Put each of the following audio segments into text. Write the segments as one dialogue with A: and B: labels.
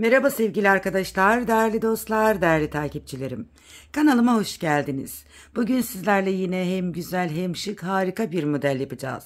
A: Merhaba sevgili arkadaşlar, değerli dostlar, değerli takipçilerim. Kanalıma hoş geldiniz. Bugün sizlerle yine hem güzel hem şık harika bir model yapacağız.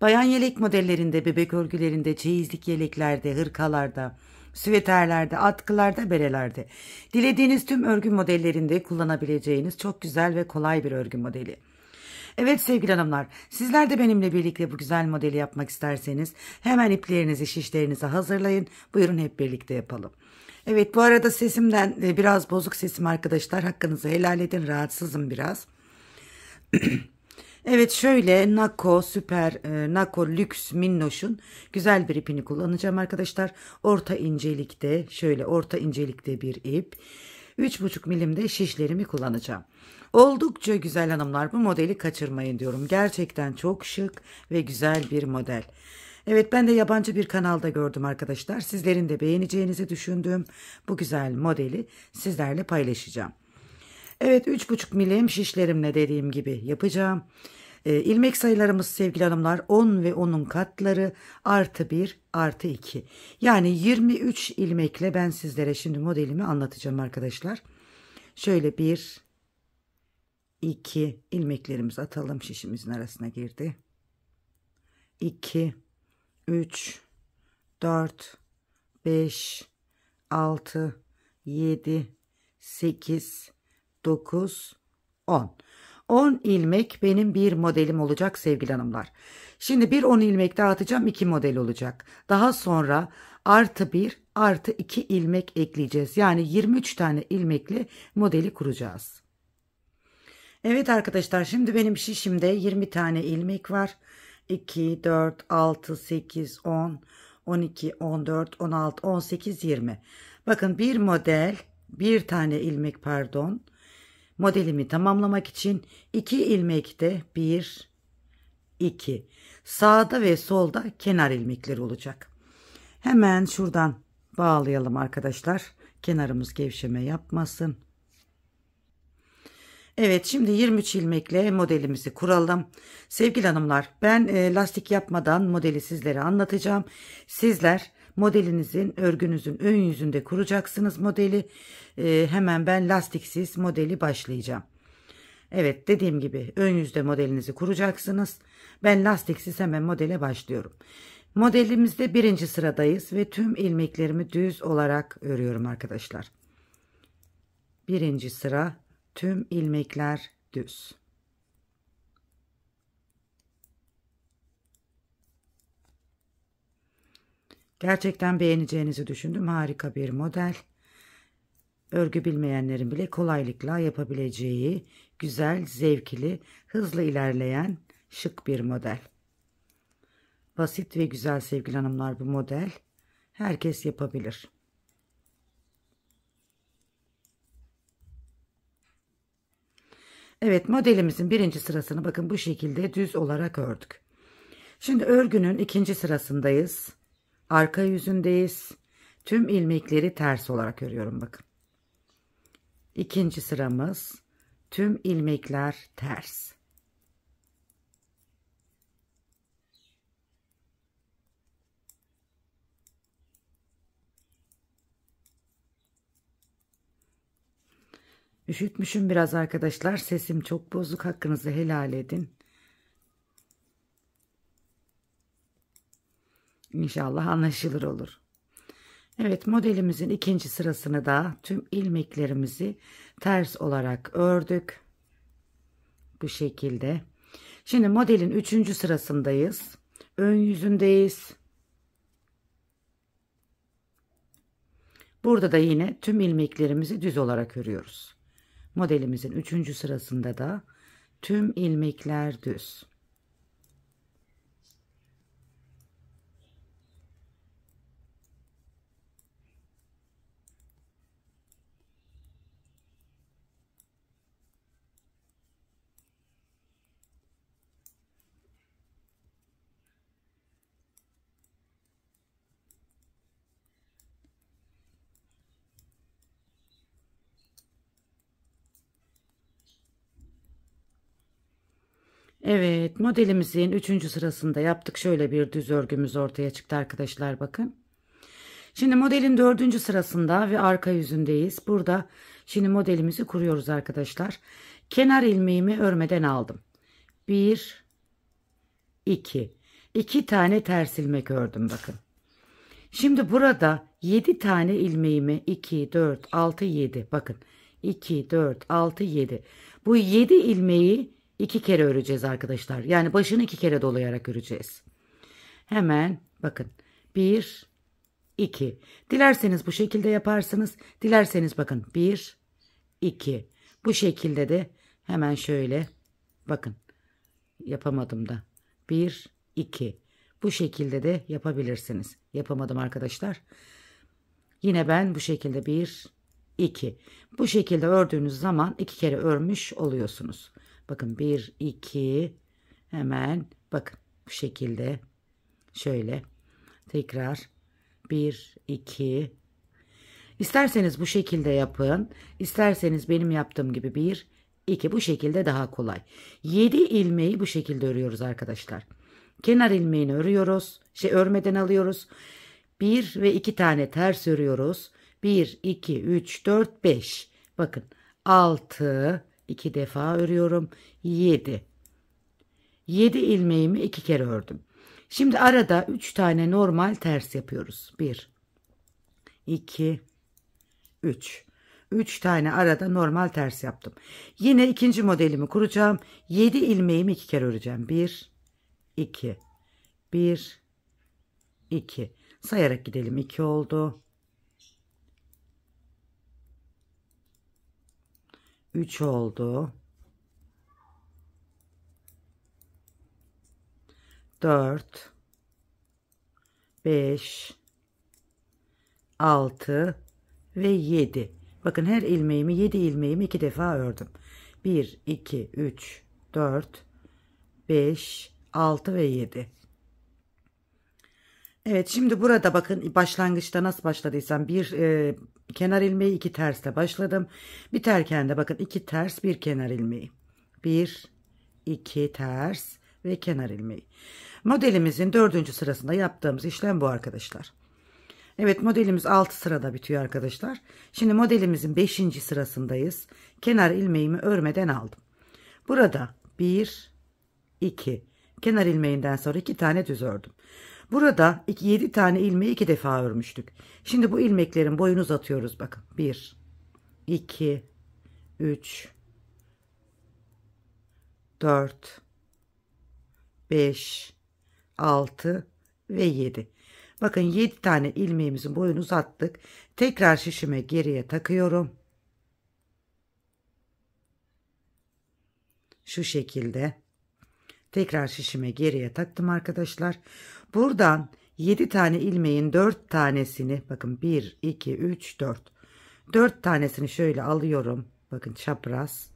A: Bayan yelek modellerinde, bebek örgülerinde, çeyizlik yeleklerde, hırkalarda, süveterlerde, atkılarda, berelerde. Dilediğiniz tüm örgü modellerinde kullanabileceğiniz çok güzel ve kolay bir örgü modeli. Evet sevgili hanımlar sizler de benimle birlikte bu güzel modeli yapmak isterseniz hemen iplerinizi şişlerinizi hazırlayın. Buyurun hep birlikte yapalım. Evet bu arada sesimden e, biraz bozuk sesim arkadaşlar hakkınızı helal edin rahatsızım biraz. Evet şöyle Nako Süper e, Nako Lüks Minnoş'un güzel bir ipini kullanacağım arkadaşlar. Orta incelikte şöyle orta incelikte bir ip. 3,5 milimde şişlerimi kullanacağım. Oldukça güzel hanımlar bu modeli kaçırmayın diyorum. Gerçekten çok şık ve güzel bir model. Evet ben de yabancı bir kanalda gördüm arkadaşlar. Sizlerin de beğeneceğinizi düşündüğüm bu güzel modeli sizlerle paylaşacağım. Evet 3,5 milim şişlerimle dediğim gibi yapacağım. E, ilmek sayılarımız sevgili hanımlar 10 ve 10'un katları artı 1 artı 2. Yani 23 ilmekle ben sizlere şimdi modelimi anlatacağım arkadaşlar. Şöyle 1, 2 ilmeklerimizi atalım şişimizin arasına girdi. 2 3 4 5 6 7 8 9 10. 10 ilmek benim bir modelim olacak sevgili hanımlar. Şimdi bir 10 ilmek daha atacağım 2 model olacak. Daha sonra artı 1 artı 2 ilmek ekleyeceğiz. Yani 23 tane ilmekle modeli kuracağız. Evet arkadaşlar şimdi benim şişimde 20 tane ilmek var. 2, 4, 6, 8, 10, 12, 14, 16, 18, 20. Bakın bir model bir tane ilmek pardon modelimi tamamlamak için 2 ilmekte 1, 2 sağda ve solda kenar ilmekleri olacak. Hemen şuradan bağlayalım arkadaşlar. Kenarımız gevşeme yapmasın. Evet şimdi 23 ilmekle modelimizi kuralım. Sevgili hanımlar ben e, lastik yapmadan modeli sizlere anlatacağım. Sizler modelinizin örgünüzün ön yüzünde kuracaksınız modeli. E, hemen ben lastiksiz modeli başlayacağım. Evet dediğim gibi ön yüzde modelinizi kuracaksınız. Ben lastiksiz hemen modele başlıyorum. Modelimizde birinci sıradayız ve tüm ilmeklerimi düz olarak örüyorum arkadaşlar. Birinci sıra tüm ilmekler düz. Gerçekten beğeneceğinizi düşündüm. Harika bir model. Örgü bilmeyenlerin bile kolaylıkla yapabileceği güzel, zevkli, hızlı ilerleyen şık bir model. Basit ve güzel sevgili hanımlar bu model. Herkes yapabilir. Evet modelimizin birinci sırasını bakın bu şekilde düz olarak ördük. Şimdi örgünün ikinci sırasındayız. Arka yüzündeyiz. Tüm ilmekleri ters olarak örüyorum bakın. İkinci sıramız tüm ilmekler ters. Üşütmüşüm biraz arkadaşlar. Sesim çok bozuk. Hakkınızı helal edin. İnşallah anlaşılır olur. Evet modelimizin ikinci sırasını da tüm ilmeklerimizi ters olarak ördük. Bu şekilde. Şimdi modelin üçüncü sırasındayız. Ön yüzündeyiz. Burada da yine tüm ilmeklerimizi düz olarak örüyoruz. Modelimizin 3. sırasında da tüm ilmekler düz. Evet modelimizin 3. sırasında yaptık. Şöyle bir düz örgümüz ortaya çıktı arkadaşlar bakın. Şimdi modelin 4. sırasında ve arka yüzündeyiz. Burada şimdi modelimizi kuruyoruz arkadaşlar. Kenar ilmeğimi örmeden aldım. 1 2 2 tane ters ilmek ördüm bakın. Şimdi burada 7 tane ilmeğimi 2 4 6 7 bakın 2 4 6 7 bu 7 ilmeği iki kere öreceğiz arkadaşlar. Yani başını iki kere dolayarak öreceğiz. Hemen bakın. Bir, iki. Dilerseniz bu şekilde yaparsınız. Dilerseniz bakın. Bir, iki. Bu şekilde de hemen şöyle bakın. Yapamadım da. Bir, iki. Bu şekilde de yapabilirsiniz. Yapamadım arkadaşlar. Yine ben bu şekilde bir, iki. Bu şekilde ördüğünüz zaman iki kere örmüş oluyorsunuz. Bakın 1, 2 hemen bakın bu şekilde şöyle tekrar 1, 2 isterseniz bu şekilde yapın. isterseniz benim yaptığım gibi 1, 2 bu şekilde daha kolay. 7 ilmeği bu şekilde örüyoruz arkadaşlar. Kenar ilmeğini örüyoruz. Şey örmeden alıyoruz. 1 ve 2 tane ters örüyoruz. 1, 2, 3, 4, 5. Bakın 6, 2 defa örüyorum. 7. 7 ilmeğimi 2 kere ördüm. Şimdi arada 3 tane normal ters yapıyoruz. 1 2 3 3 tane arada normal ters yaptım. Yine ikinci modelimi kuracağım. 7 ilmeğimi 2 kere öreceğim. 1 2 1 2 sayarak gidelim. 2 oldu. 3 oldu. 4 5 6 ve 7. Bakın her ilmeğimi 7 ilmeğimi 2 defa ördüm. 1 2 3 4 5 6 ve 7. Evet şimdi burada bakın başlangıçta nasıl başladıysam bir e, kenar ilmeği iki tersle başladım. Biterken de bakın iki ters bir kenar ilmeği. Bir, iki ters ve kenar ilmeği. Modelimizin dördüncü sırasında yaptığımız işlem bu arkadaşlar. Evet modelimiz 6 sırada bitiyor arkadaşlar. Şimdi modelimizin 5. sırasındayız. Kenar ilmeğimi örmeden aldım. Burada 1, 2. Kenar ilmeğinden sonra 2 tane düz ördüm. Burada 7 tane ilmeği 2 defa örmüştük. Şimdi bu ilmeklerin boyunu uzatıyoruz. Bakın 1, 2, 3, 4, 5, 6 ve 7. Bakın 7 tane ilmeğimizin boyunu uzattık. Tekrar şişime geriye takıyorum. Şu şekilde. Tekrar şişime geriye taktım arkadaşlar. Buradan 7 tane ilmeğin 4 tanesini bakın 1, 2, 3, 4. 4 tanesini şöyle alıyorum. Bakın çapraz.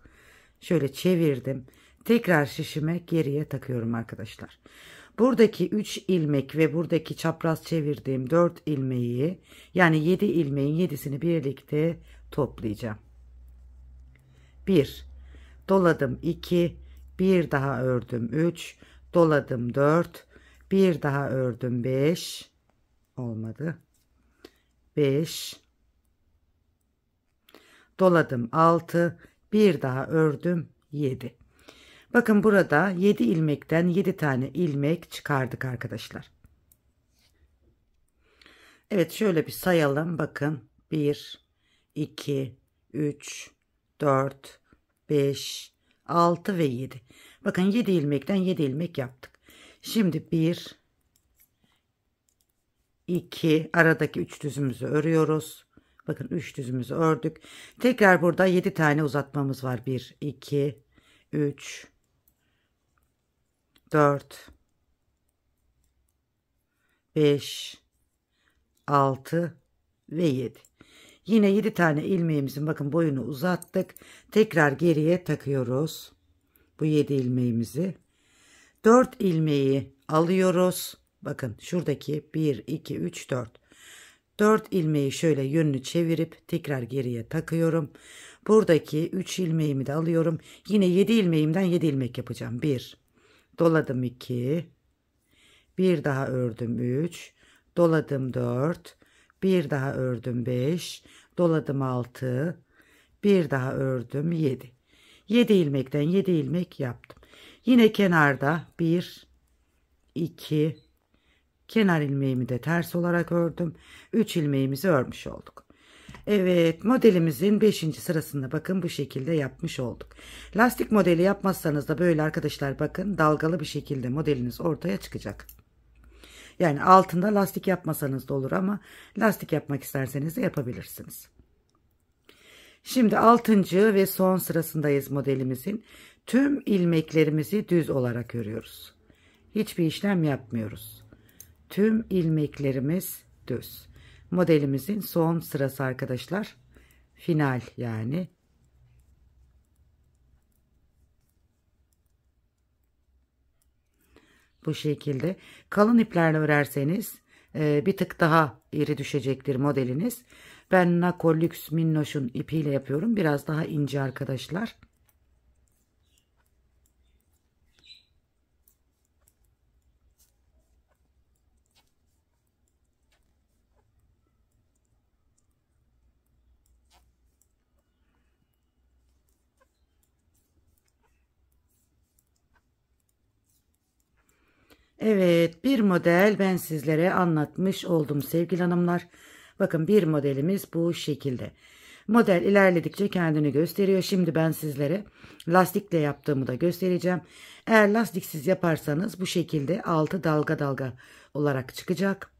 A: Şöyle çevirdim. Tekrar şişime geriye takıyorum arkadaşlar. Buradaki 3 ilmek ve buradaki çapraz çevirdiğim 4 ilmeği yani 7 ilmeğin 7'sini birlikte toplayacağım. 1 doladım 2 bir daha ördüm 3 doladım 4 bir daha ördüm 5 olmadı 5 doladım 6 bir daha ördüm 7 bakın burada 7 ilmekten 7 tane ilmek çıkardık arkadaşlar Evet şöyle bir sayalım bakın 1 2 3 4 5 6 ve 7. Bakın 7 ilmekten 7 ilmek yaptık. Şimdi 1 2 aradaki 3 düzümüzü örüyoruz. Bakın 3 düzümüzü ördük. Tekrar burada 7 tane uzatmamız var. 1 2 3 4 5 6 ve 7. Yine 7 tane ilmeğimizin bakın boyunu uzattık. Tekrar geriye takıyoruz. Bu 7 ilmeğimizi. 4 ilmeği alıyoruz. Bakın şuradaki 1, 2, 3, 4. 4 ilmeği şöyle yönünü çevirip tekrar geriye takıyorum. Buradaki 3 ilmeğimi de alıyorum. Yine 7 ilmeğimden 7 ilmek yapacağım. 1 doladım 2 bir daha ördüm 3 doladım 4 bir daha ördüm 5 doladım 6 bir daha ördüm 7 7 ilmekten 7 ilmek yaptım yine kenarda 1 2 kenar ilmeğimi de ters olarak ördüm 3 ilmeğimizi örmüş olduk Evet modelimizin 5. sırasında bakın bu şekilde yapmış olduk. Lastik modeli yapmazsanız da böyle arkadaşlar bakın dalgalı bir şekilde modeliniz ortaya çıkacak. Yani altında lastik yapmasanız da olur ama lastik yapmak isterseniz de yapabilirsiniz. Şimdi altıncı ve son sırasındayız modelimizin. Tüm ilmeklerimizi düz olarak örüyoruz. Hiçbir işlem yapmıyoruz. Tüm ilmeklerimiz düz. Modelimizin son sırası arkadaşlar. Final yani Bu şekilde kalın iplerle örerseniz e, bir tık daha iri düşecektir modeliniz. Ben Naco Lux Minnoş'un ipiyle yapıyorum. Biraz daha ince arkadaşlar. Evet bir model ben sizlere anlatmış oldum sevgili hanımlar. Bakın bir modelimiz bu şekilde. Model ilerledikçe kendini gösteriyor. Şimdi ben sizlere lastikle yaptığımı da göstereceğim. Eğer lastiksiz yaparsanız bu şekilde altı dalga dalga olarak çıkacak.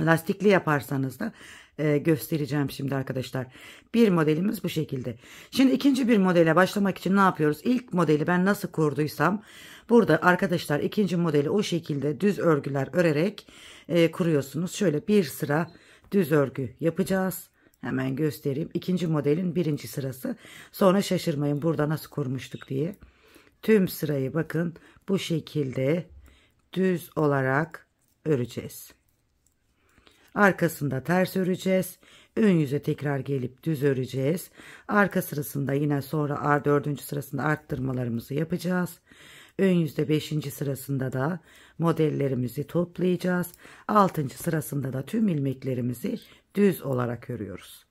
A: Lastikli yaparsanız da e, göstereceğim şimdi arkadaşlar. Bir modelimiz bu şekilde. Şimdi ikinci bir modele başlamak için ne yapıyoruz? İlk modeli ben nasıl kurduysam burada arkadaşlar ikinci modeli o şekilde düz örgüler örerek e, kuruyorsunuz. Şöyle bir sıra düz örgü yapacağız. Hemen göstereyim. İkinci modelin birinci sırası. Sonra şaşırmayın burada nasıl kurmuştuk diye. Tüm sırayı bakın bu şekilde düz olarak öreceğiz. Arkasında ters öreceğiz. Ön yüze tekrar gelip düz öreceğiz. Arka sırasında yine sonra dördüncü sırasında arttırmalarımızı yapacağız. Ön yüzde beşinci sırasında da modellerimizi toplayacağız. Altıncı sırasında da tüm ilmeklerimizi düz olarak örüyoruz.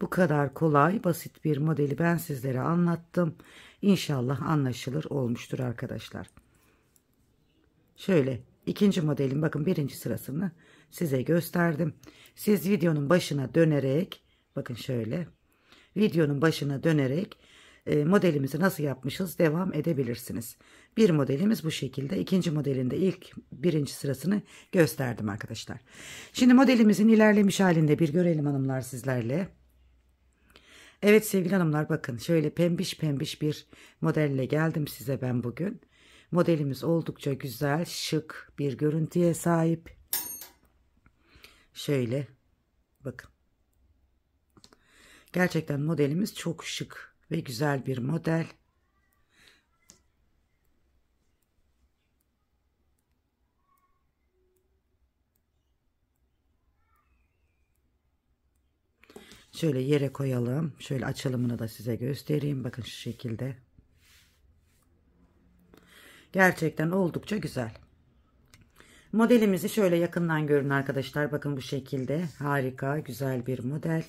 A: Bu kadar kolay basit bir modeli ben sizlere anlattım. İnşallah anlaşılır olmuştur arkadaşlar. Şöyle ikinci modelin bakın birinci sırasını size gösterdim. Siz videonun başına dönerek bakın şöyle videonun başına dönerek e, modelimizi nasıl yapmışız devam edebilirsiniz. Bir modelimiz bu şekilde. ikinci modelinde ilk birinci sırasını gösterdim arkadaşlar. Şimdi modelimizin ilerlemiş halinde bir görelim hanımlar sizlerle. Evet sevgili hanımlar bakın şöyle pembiş pembiş bir modelle geldim size ben bugün. Modelimiz oldukça güzel, şık bir görüntüye sahip. Şöyle bakın. Gerçekten modelimiz çok şık ve güzel bir model. Şöyle yere koyalım. Şöyle açılımını da size göstereyim. Bakın şu şekilde. Gerçekten oldukça güzel. Modelimizi şöyle yakından görün arkadaşlar. Bakın bu şekilde harika güzel bir model.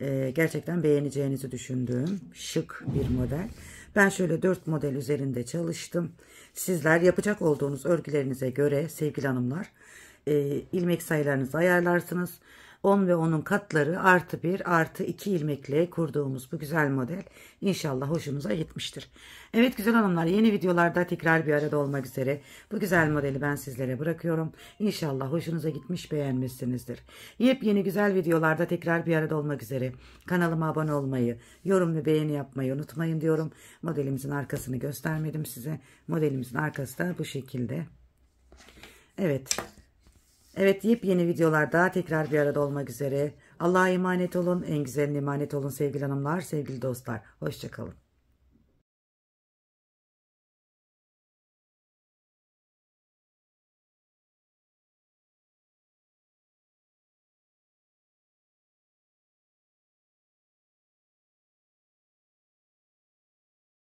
A: Ee, gerçekten beğeneceğinizi düşündüğüm şık bir model. Ben şöyle 4 model üzerinde çalıştım. Sizler yapacak olduğunuz örgülerinize göre sevgili hanımlar e, ilmek sayılarınızı ayarlarsınız. 10 ve 10'un katları artı 1 artı 2 ilmekle kurduğumuz bu güzel model inşallah hoşunuza gitmiştir. Evet güzel hanımlar yeni videolarda tekrar bir arada olmak üzere bu güzel modeli ben sizlere bırakıyorum. İnşallah hoşunuza gitmiş beğenmişsinizdir. Yepyeni güzel videolarda tekrar bir arada olmak üzere kanalıma abone olmayı, yorum ve beğeni yapmayı unutmayın diyorum. Modelimizin arkasını göstermedim size. Modelimizin arkası da bu şekilde. Evet Evet yepyeni videolarda tekrar bir arada olmak üzere. Allah'a emanet olun. En güzeline emanet olun sevgili hanımlar, sevgili dostlar. Hoşçakalın.